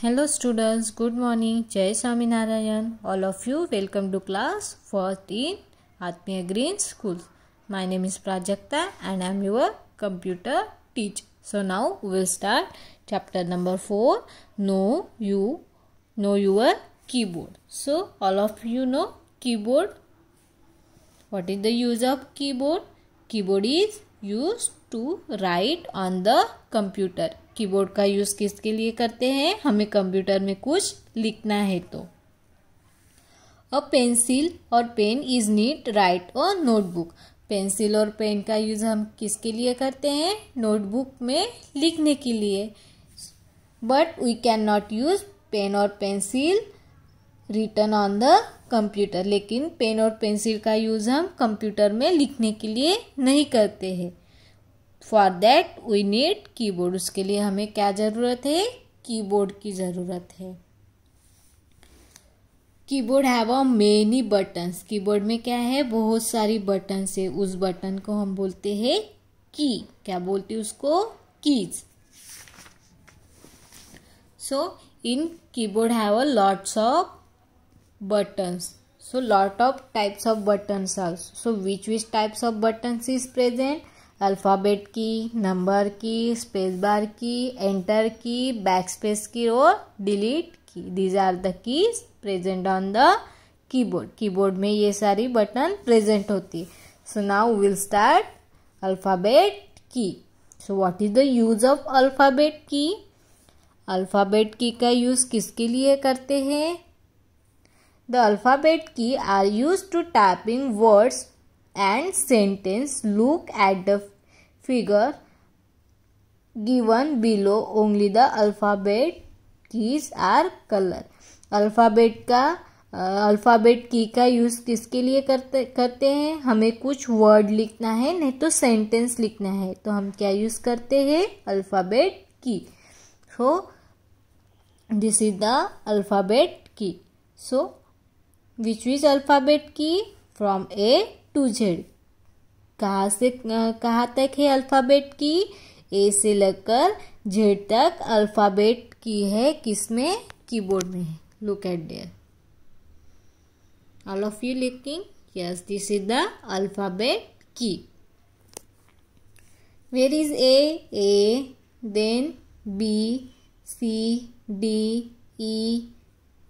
Hello students, good morning. Jai Narayan. All of you, welcome to class 14 Atmiya Green School. My name is Prajakta and I am your computer teacher. So now we will start chapter number 4. Know you, know your keyboard. So all of you know keyboard. What is the use of keyboard? Keyboard is used to write on the computer keyboard का use किसके लिए करते हैं हमें computer में कुछ लिखना है तो अ पेंसिल और पेन इज नीड राइट और नोटबुक पेंसिल और पेन का यूज़ हम किसके लिए करते हैं नोटबुक में लिखने के लिए but we can not use pen और pencil written on the computer लेकिन पेन और पेंसिल का यूज़ हम कंप्यूटर में लिखने के लिए नहीं करते हैं for that we need keyboard उसके लिए हमें क्या ज़रूरत है कीबोर्ड की ज़रूरत है keyboard have a many buttons keyboard में क्या है बहुत सारी बटन्स है उस बटन को हम बोलते हैं की क्या बोलते हैं उसको keys so in keyboard have a lots of buttons so lot of types of buttons also which which which types of buttons is alphabet key number key space bar key enter key backspace key और delete key these are the keys present on the keyboard keyboard में ये सारी button present होती है so now will start alphabet key so what is the use of alphabet key alphabet key का use किसके लिए करते हैं the alphabet key are use to typing words and sentence, look at the figure given below. Only the alphabet keys are color. Alphabet का alphabet uh, key का use किसके लिए करते करते हैं हमें कुछ वर्ड लिखना है नहीं तो सेंटेंस लिखना है तो हम क्या यूज़ करते हैं alphabet key so this is the alphabet key so which which alphabet key from A to Z कहाँ से कहाँ तक है अल्फ़ाबेट की ए से लेकर जेड तक अल्फ़ाबेट की है किसमें कीबोर्ड में है look at there all of you looking yes this is the alphabet key is A A then B C D E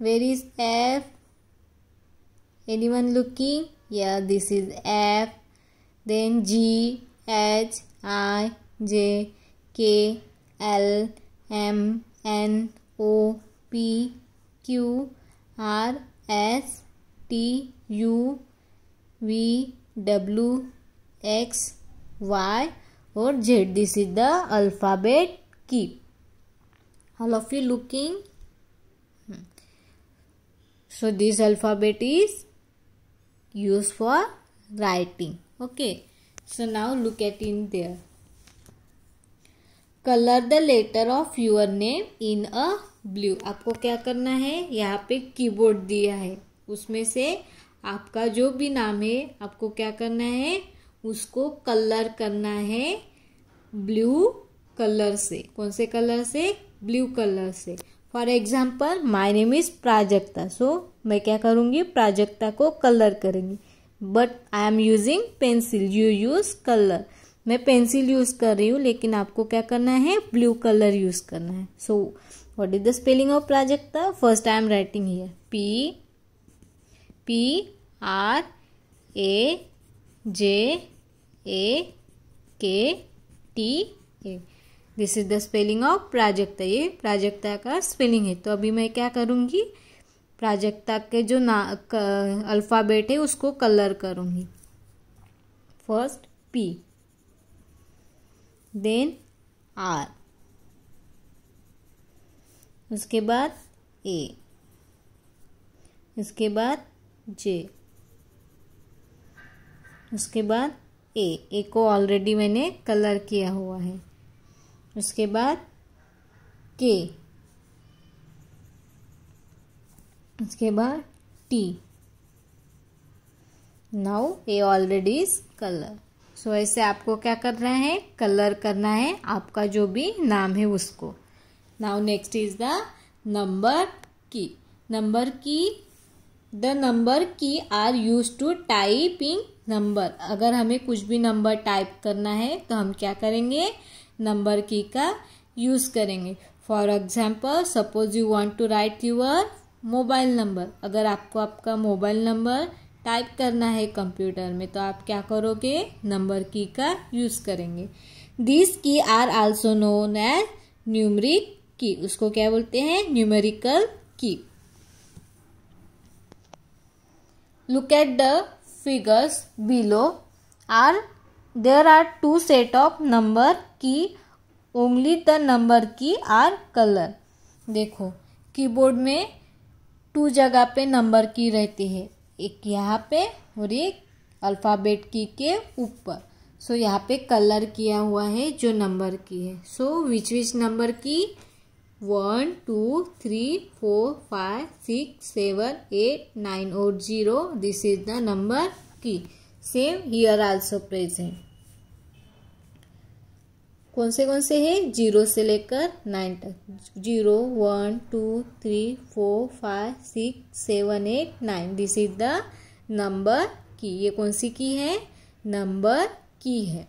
where is F anyone looking yeah this is F then G H I J K L M N O P Q R S T U V W X Y or Z this is the alphabet key all of you looking hmm. so this alphabet is used for writing okay so now look at in there colour the letter of your name in a blue आपको क्या करना है यहाँ पे keyboard दिया है उसमें से आपका जो भी नाम है आपको क्या करना है उसको कलर करना है ब्लू कलर से कौन से कलर से ब्लू कलर से for example my name is Prajakta so मैं क्या करूँगी प्राजक्ता को कलर करूँगी but I am using pencil you use colour मैं पेंसिल यूज़ कर रही हूँ लेकिन आपको क्या करना है ब्लू कलर यूज़ करना है so what is the spelling of Prajakta first I am writing here P P R A J A K T A this is the spelling of Prajakta ये प्राजक्ता का स्पेलिंग है तो अभी मैं क्या करूँगी प्राजक्ता के जो ना अल्फ़ाबेट है उसको कलर करूँगी फर्स्ट पी देन आर उसके बाद ए उसके बाद जे उसके बाद ए ए को ऑलरेडी मैंने कलर किया हुआ है उसके बाद के उसके बाद T now A already is colour so ऐसे आपको क्या करना है कलर करना है आपका जो भी नाम है उसको now next is the number key number key the number key are use to type in number अगर हमें कुछ भी नंबर टाइप करना है तो हम क्या करेंगे नंबर की का यूज़ करेंगे for example suppose you want to write your mobile number अगर आपको आपका मोबाइल नंबर टाइप करना है कंप्यूटर में तो आप क्या करोगे नंबर की का यूज़ करेंगे this key are also known as numeric key उसको क्या बोलते हैं numerical key look at the figures below are there are two set of number key only the number key are color देखो keyboard में two जगह पे number की रहती है एक यहाँ पे और एक अल्फ़ाबेट की के ऊपर सो so, यहाँ पे कलर किया हुआ है जो नंबर की है so which which number key one two three four five six seven eight nine और zero this is the number key same here also present कौन से कौन से हैं जीरो से लेकर नाइन तक zero one two three four five six seven eight nine this is the number key ये कौन सी की है नंबर की है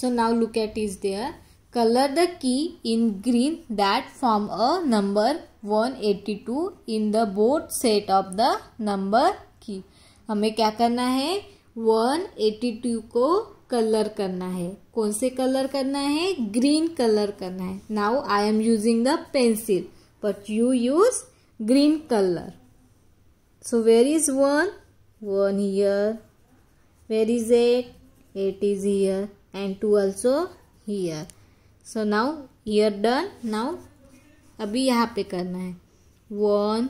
so now look at is there colour the key in green that form a number one eighty two in the board set of the number key हमें क्या करना है one eighty two को colour करना है कौन से कलर करना है ग्रीन कलर करना है now I am using the pencil but you use green colour so where is one one here where is eight eight is here and two also here so now here done now अभी यहाँ पे करना है one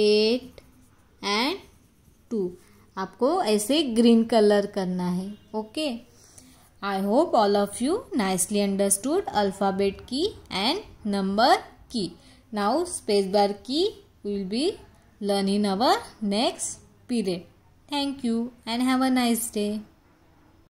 eight and to आपको ऐसे green colour करना है okay I hope all of you nicely understood alphabet key and number key now space bar key will be learn in our next period thank you and have a nice day